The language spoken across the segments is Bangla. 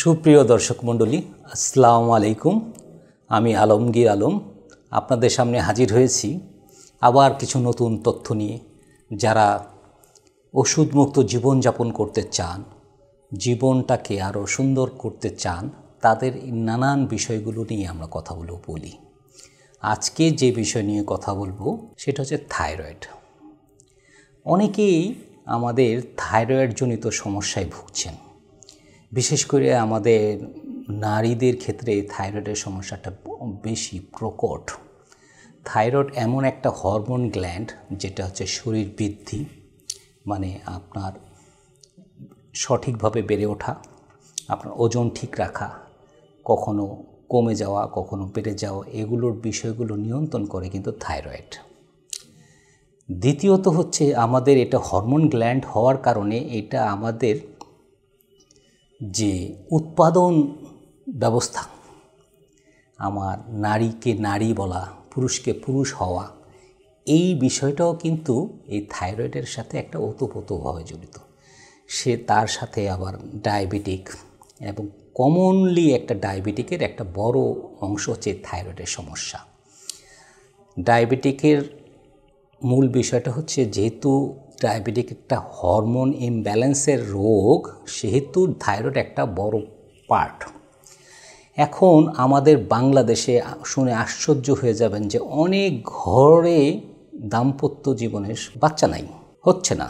সুপ্রিয় দর্শক মণ্ডলী আসসালামু আলাইকুম আমি আলমগীর আলম আপনাদের সামনে হাজির হয়েছি আবার কিছু নতুন তথ্য নিয়ে যারা ওষুধমুক্ত জীবনযাপন করতে চান জীবনটাকে আরও সুন্দর করতে চান তাদের নানান বিষয়গুলো নিয়ে আমরা কথাগুলো বলি আজকে যে বিষয় নিয়ে কথা বলবো সেটা হচ্ছে থাইরয়েড অনেকেই আমাদের থাইরয়েডজনিত সমস্যায় ভুগছেন বিশেষ করে আমাদের নারীদের ক্ষেত্রে থাইরয়েডের সমস্যাটা বেশি প্রকট থাইরয়েড এমন একটা হরমোন গ্ল্যান্ড যেটা হচ্ছে শরীর বৃদ্ধি মানে আপনার সঠিকভাবে বেড়ে ওঠা আপনার ওজন ঠিক রাখা কখনো কমে যাওয়া কখনো বেড়ে যাওয়া এগুলোর বিষয়গুলো নিয়ন্ত্রণ করে কিন্তু থাইরয়েড দ্বিতীয়ত হচ্ছে আমাদের এটা হরমোন গ্ল্যান্ড হওয়ার কারণে এটা আমাদের যে উৎপাদন ব্যবস্থা আমার নারীকে নারী বলা পুরুষকে পুরুষ হওয়া এই বিষয়টাও কিন্তু এই থাইরয়েডের সাথে একটা ওতপ্রোতভাবে জড়িত সে তার সাথে আবার ডায়াবেটিক এবং কমনলি একটা ডায়াবেটিকের একটা বড় অংশ হচ্ছে থাইরয়েডের সমস্যা ডায়াবেটিকের মূল বিষয়টা হচ্ছে যেহেতু ডায়াবেটিক একটা হরমোন ইমব্যালেন্সের রোগ সেহেতু থাইরয়েড একটা বড় পার্ট এখন আমাদের বাংলাদেশে শুনে আশ্চর্য হয়ে যাবেন যে অনেক ঘরে দাম্পত্য জীবনের বাচ্চা নাই হচ্ছে না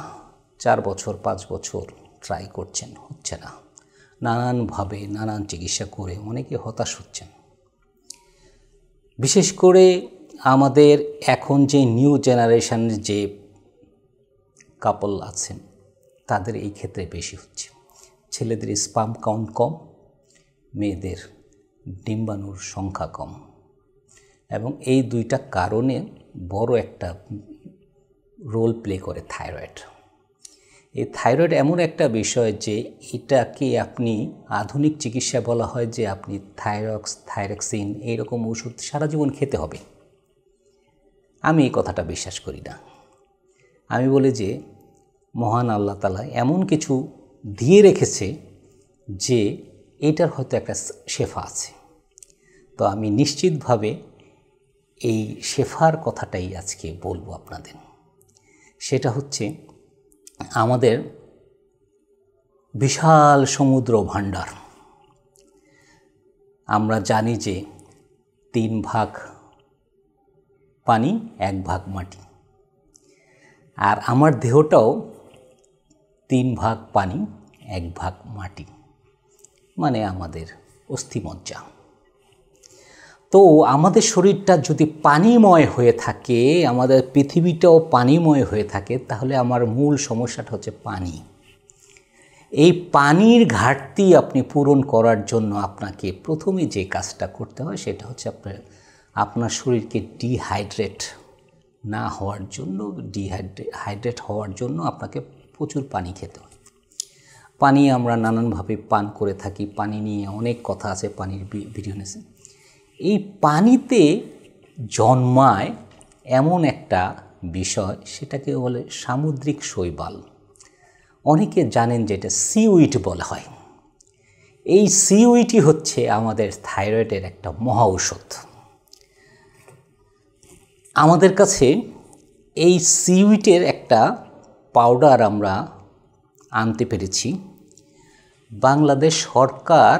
চার বছর পাঁচ বছর ট্রাই করছেন হচ্ছে না নানানভাবে নানান চিকিৎসা করে অনেকে হতাশ হচ্ছেন বিশেষ করে আমাদের এখন যে নিউ জেনারেশনের যে কাপল আছেন তাদের এই ক্ষেত্রে বেশি হচ্ছে ছেলেদের স্পাম কাউন্ট কম মেয়েদের ডিম্বাণুর সংখ্যা কম এবং এই দুইটা কারণে বড় একটা রোল প্লে করে থাইরয়েড এই থাইরয়েড এমন একটা বিষয় যে এটাকে আপনি আধুনিক চিকিৎসা বলা হয় যে আপনি থাইরক্স থাইরক্সিন এইরকম ওষুধ সারা জীবন খেতে হবে আমি এই কথাটা বিশ্বাস করি না আমি বলি যে মহান আল্লাহ তালা এমন কিছু দিয়ে রেখেছে যে এটার হয়তো একটা শেফা আছে তো আমি নিশ্চিতভাবে এই শেফার কথাটাই আজকে বলবো আপনাদের সেটা হচ্ছে আমাদের বিশাল সমুদ্র ভাণ্ডার আমরা জানি যে তিন ভাগ পানি এক ভাগ মাটি আর আমার দেহটাও তিন ভাগ পানি এক ভাগ মাটি মানে আমাদের অস্থিমজ্জা তো আমাদের শরীরটা যদি পানিময় হয়ে থাকে আমাদের পৃথিবীটাও পানিময় হয়ে থাকে তাহলে আমার মূল সমস্যাটা হচ্ছে পানি এই পানির ঘাটতি আপনি পূরণ করার জন্য আপনাকে প্রথমে যে কাজটা করতে হয় সেটা হচ্ছে আপনার আপনার শরীরকে ডিহাইড্রেট না হওয়ার জন্য ডিহাইড্রেট হাইড্রেট হওয়ার জন্য আপনাকে প্রচুর পানি খেতে হয় পানি আমরা নানানভাবে পান করে থাকি পানি নিয়ে অনেক কথা আছে পানির ভিডিওনেসে এই পানিতে জন্মায় এমন একটা বিষয় সেটাকে বলে সামুদ্রিক শৈবাল অনেকে জানেন যেটা সিউইট বলা হয় এই সিউইটি হচ্ছে আমাদের থাইরয়েডের একটা মহা ঔষধ আমাদের কাছে এই সিউইটের একটা পাউডার আমরা আনতে পেরেছি বাংলাদেশ সরকার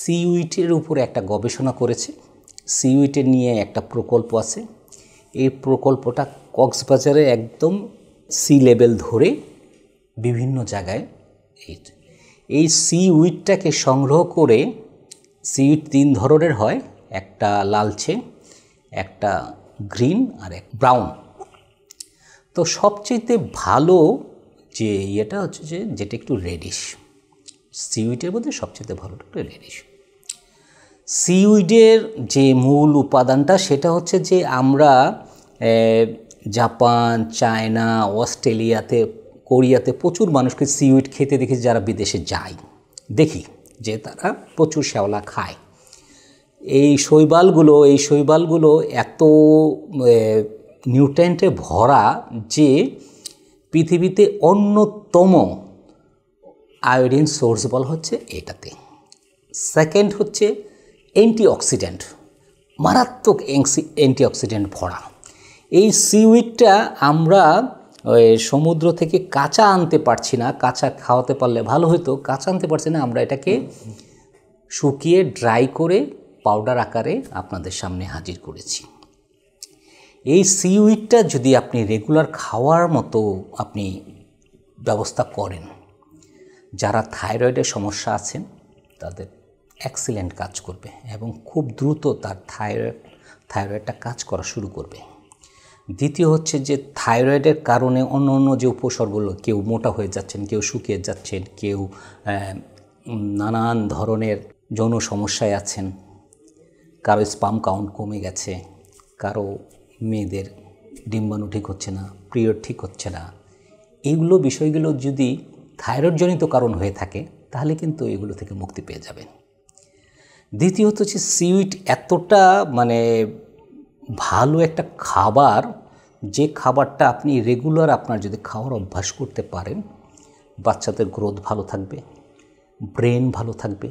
সিউইটের উপর একটা গবেষণা করেছে সিউইটের নিয়ে একটা প্রকল্প আছে এই প্রকল্পটা কক্সবাজারে একদম সি লেভেল ধরে বিভিন্ন জায়গায় এই সি সংগ্রহ করে সি তিন ধরনের হয় একটা লালচে একটা গ্রিন আর এক ব্রাউন তো সবচেয়েতে ভালো যে ইয়েটা হচ্ছে যে যেটা একটু রেডিশ সিউইডের মধ্যে সবচেয়ে ভালো একটু রেডিশ সিউইডের যে মূল উপাদানটা সেটা হচ্ছে যে আমরা জাপান চায়না অস্ট্রেলিয়াতে কোরিয়াতে প্রচুর মানুষকে সিউইড খেতে দেখি যারা বিদেশে যায় দেখি যে তারা প্রচুর শ্যাওলা খায় এই শৈবালগুলো এই শৈবালগুলো এত নিউট্রেন্টে ভরা যে পৃথিবীতে অন্যতম আয়োডিন সোর্স বল হচ্ছে এটাতে সেকেন্ড হচ্ছে অ্যান্টিঅক্সিডেন্ট মারাত্মক অ্যান্টিঅক্সিডেন্ট ভরা এই সিউইডটা আমরা সমুদ্র থেকে কাঁচা আনতে পারছি না কাঁচা খাওয়াতে পারলে ভালো হতো কাঁচা আনতে পারছি না আমরা এটাকে শুকিয়ে ড্রাই করে পাউডার আকারে আপনাদের সামনে হাজির করেছি এই সি যদি আপনি রেগুলার খাওয়ার মতো আপনি ব্যবস্থা করেন যারা থাইরয়েডের সমস্যা আছেন তাদের অ্যাক্সিলেন্ট কাজ করবে এবং খুব দ্রুত তার থাইরয়েড থাইরয়েডটা কাজ করা শুরু করবে দ্বিতীয় হচ্ছে যে থাইরয়েডের কারণে অন্য অন্য যে উপসর্গগুলো কেউ মোটা হয়ে যাচ্ছেন কেউ শুকিয়ে যাচ্ছেন কেউ নানান ধরনের যৌন সমস্যায় আছেন কারো স্পাম কাউন্ট কমে গেছে কারো মেয়েদের ডিম্বাণু ঠিক হচ্ছে না প্রিয় ঠিক হচ্ছে না এইগুলো বিষয়গুলো যদি থাইরয়েডজনিত কারণ হয়ে থাকে তাহলে কিন্তু এগুলো থেকে মুক্তি পেয়ে যাবেন দ্বিতীয়ত হচ্ছে সিউইট এতটা মানে ভালো একটা খাবার যে খাবারটা আপনি রেগুলার আপনার যদি খাওয়ার অভ্যাস করতে পারেন বাচ্চাদের গ্রোথ ভালো থাকবে ব্রেন ভালো থাকবে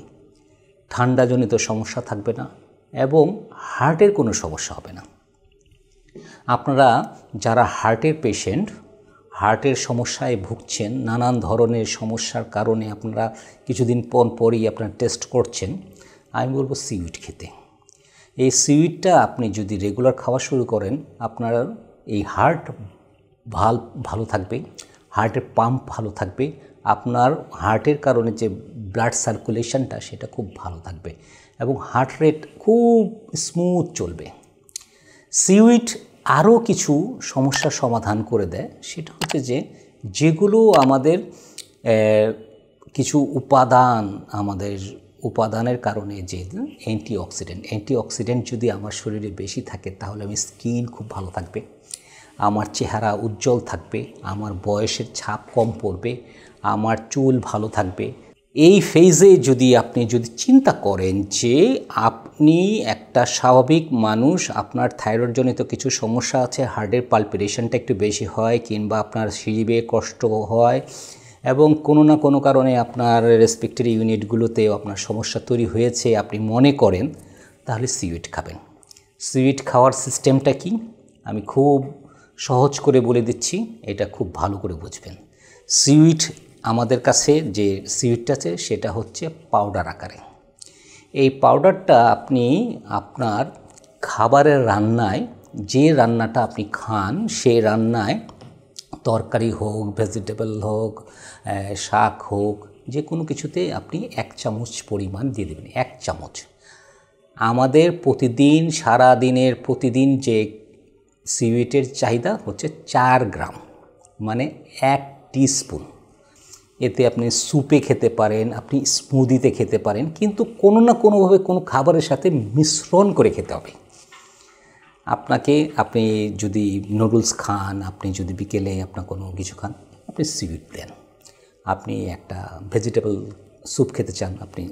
ঠান্ডাজনিত সমস্যা থাকবে না এবং হার্টের কোনো সমস্যা হবে না আপনারা যারা হার্টের পেশেন্ট হার্টের সমস্যায় ভুগছেন নানান ধরনের সমস্যার কারণে আপনারা কিছুদিন পর পরই আপনারা টেস্ট করছেন আমি বলবো সিউইট খেতে এই সিউইটটা আপনি যদি রেগুলার খাওয়া শুরু করেন আপনার এই হার্ট ভাল ভালো থাকবে হার্টের পাম্প ভালো থাকবে আপনার হার্টের কারণে যে ব্লাড সার্কুলেশনটা সেটা খুব ভালো থাকবে এবং হার্ট রেট খুব স্মুথ চলবে সিউইট আরও কিছু সমস্যা সমাধান করে দেয় সেটা হচ্ছে যে যেগুলো আমাদের কিছু উপাদান আমাদের উপাদানের কারণে যে অ্যান্টিঅক্সিডেন্ট অ্যান্টিঅক্সিডেন্ট যদি আমার শরীরে বেশি থাকে তাহলে আমি স্কিন খুব ভালো থাকবে আমার চেহারা উজ্জ্বল থাকবে আমার বয়সের ছাপ কম পড়বে আমার চুল ভালো থাকবে এই ফেজে যদি আপনি যদি চিন্তা করেন যে আপনি একটা স্বাভাবিক মানুষ আপনার থাইরয়েডজনিত কিছু সমস্যা আছে হার্টের পালপিটেশনটা একটু বেশি হয় কিংবা আপনার সিজিবে কষ্ট হয় এবং কোনো না কোনো কারণে আপনার রেসপেক্টারি ইউনিটগুলোতেও আপনার সমস্যা তৈরি হয়েছে আপনি মনে করেন তাহলে সিউইট খাবেন সিউইট খাওয়ার সিস্টেমটা কি আমি খুব সহজ করে বলে দিচ্ছি এটা খুব ভালো করে বুঝবেন সিউইট আমাদের কাছে যে সিউইট আছে সেটা হচ্ছে পাউডার আকারে এই পাউডারটা আপনি আপনার খাবারের রান্নায় যে রান্নাটা আপনি খান সেই রান্নায় তরকারি হোক ভেজিটেবল হোক শাক হোক যে কোনো কিছুতে আপনি এক চামচ পরিমাণ দিয়ে দেবেন এক চামচ আমাদের প্রতিদিন সারা দিনের প্রতিদিন যে সিউইটের চাহিদা হচ্ছে চার গ্রাম মানে এক টিস্পুন এতে আপনি স্যুপে খেতে পারেন আপনি স্মুদিতে খেতে পারেন কিন্তু কোনো না কোনোভাবে কোনো খাবারের সাথে মিশ্রণ করে খেতে হবে আপনাকে আপনি যদি নুডলস খান আপনি যদি বিকেলে আপনার কোনো কিছু খান আপনি সুইট দেন আপনি একটা ভেজিটেবল স্যুপ খেতে চান আপনি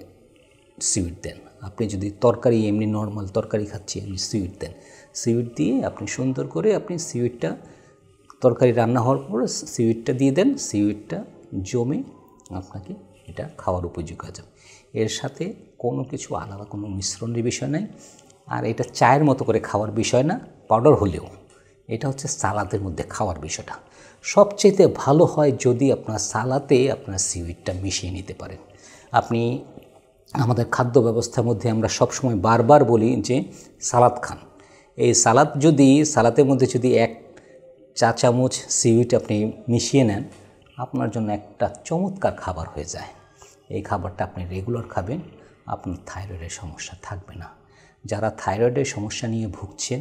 সুইট দেন আপনি যদি তরকারি এমনি নর্মাল তরকারি খাচ্ছি আপনি সুইট দেন সুইট দিয়ে আপনি সুন্দর করে আপনি সুইটটা তরকারি রান্না হওয়ার পর সুইটটা দিয়ে দেন সুইটটা জমে আপনাকে এটা খাওয়ার উপযোগী হয়ে যাবে এর সাথে কোনো কিছু আলাদা কোনো মিশ্রণের বিষয় নাই আর এটা চায়ের মতো করে খাওয়ার বিষয় না পাউডার হলেও এটা হচ্ছে সালাদের মধ্যে খাওয়ার বিষয়টা সবচেয়েতে ভালো হয় যদি আপনার সালাতে আপনার সিউইডটা মিশিয়ে নিতে পারেন আপনি আমাদের খাদ্য ব্যবস্থার মধ্যে আমরা সবসময় বারবার বলি যে সালাদ খান এই সালাদ যদি সালাতের মধ্যে যদি এক চা চামচ সিউইড আপনি মিশিয়ে নেন আপনার জন্য একটা চমৎকার খাবার হয়ে যায় এই খাবারটা আপনি রেগুলার খাবেন আপনার থাইরয়েডের সমস্যা থাকবে না যারা থাইরয়েডের সমস্যা নিয়ে ভুগছেন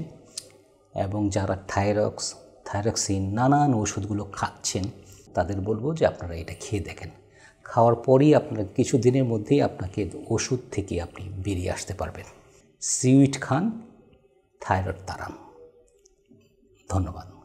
এবং যারা থাইরক্স থাইরক্সিন নানান ওষুধগুলো খাচ্ছেন তাদের বলবো যে আপনারা এটা খেয়ে দেখেন খাওয়ার পরই আপনার কিছু দিনের মধ্যেই আপনাকে ওষুধ থেকে আপনি বেরিয়ে আসতে পারবেন সিউইট খান থাইরয়েড তারাম ধন্যবাদ